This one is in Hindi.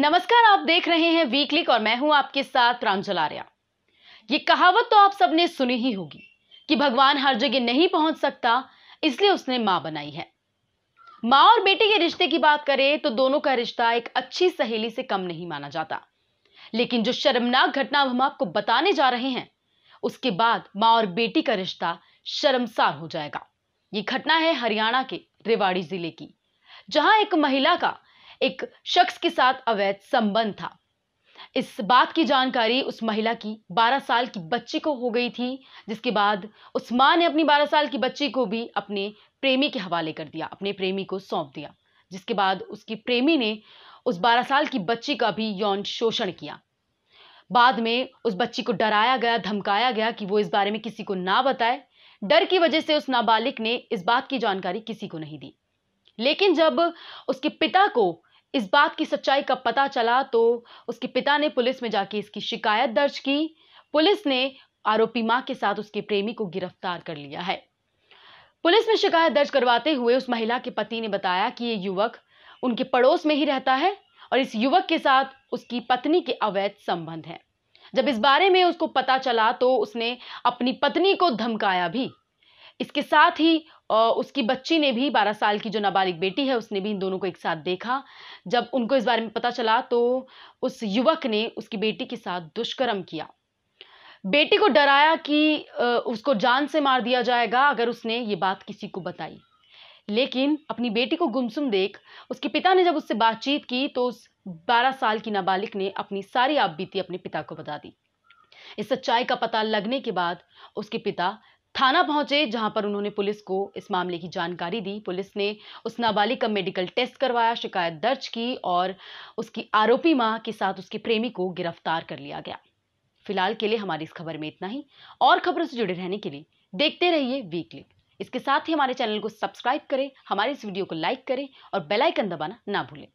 नमस्कार आप देख रहे हैं वीकलिक और मैं हूं आपके साथ प्रांजल आर्या ये कहावत तो आप सबने सुनी ही होगी कि भगवान हर जगह नहीं पहुंच सकता इसलिए उसने मां बनाई है माँ और बेटे के रिश्ते की बात करें तो दोनों का रिश्ता एक अच्छी सहेली से कम नहीं माना जाता लेकिन जो शर्मनाक घटना हम आपको बताने जा रहे हैं उसके बाद माँ और बेटी का रिश्ता शर्मसार हो जाएगा ये घटना है हरियाणा के रेवाड़ी जिले की जहां एक महिला का एक शख्स के साथ अवैध संबंध था इस बात की जानकारी उस महिला की 12 साल की बच्ची को हो गई थी जिसके बाद उस माँ ने अपनी 12 साल की बच्ची को भी अपने प्रेमी के हवाले कर दिया अपने प्रेमी को सौंप दिया जिसके बाद उसकी प्रेमी ने उस 12 साल की बच्ची का भी यौन शोषण किया बाद में उस बच्ची को डराया गया धमकाया गया कि वो इस बारे में किसी को ना बताए डर की वजह से उस नाबालिग ने इस बात की जानकारी किसी को नहीं दी लेकिन जब उसके पिता को इस बात की सच्चाई का पता चला तो उसके पिता ने पुलिस में जाके इसकी शिकायत दर्ज की पुलिस ने आरोपी मां के साथ उसके प्रेमी को गिरफ्तार कर लिया है पुलिस में शिकायत दर्ज करवाते हुए उस महिला के पति ने बताया कि ये युवक उनके पड़ोस में ही रहता है और इस युवक के साथ उसकी पत्नी के अवैध संबंध है जब इस बारे में उसको पता चला तो उसने अपनी पत्नी को धमकाया भी इसके साथ ही उसकी बच्ची ने भी 12 साल की जो नाबालिग बेटी है उसने भी इन दोनों को एक साथ देखा जब उनको इस बारे में पता चला तो उस युवक ने उसकी बेटी के साथ दुष्कर्म किया बेटी को डराया कि उसको जान से मार दिया जाएगा अगर उसने ये बात किसी को बताई लेकिन अपनी बेटी को गुमसुम देख उसके पिता ने जब उससे बातचीत की तो उस 12 साल की नाबालिग ने अपनी सारी आप बीती अपने पिता को बता दी इस सच्चाई का पता लगने के बाद उसके पिता थाना पहुंचे जहां पर उन्होंने पुलिस को इस मामले की जानकारी दी पुलिस ने उस नाबालिग का मेडिकल टेस्ट करवाया शिकायत दर्ज की और उसकी आरोपी मां के साथ उसके प्रेमी को गिरफ्तार कर लिया गया फिलहाल के लिए हमारी इस खबर में इतना ही और खबरों से जुड़े रहने के लिए देखते रहिए वीकली इसके साथ ही हमारे चैनल को सब्सक्राइब करें हमारे इस वीडियो को लाइक करें और बेलाइकन दबाना ना भूलें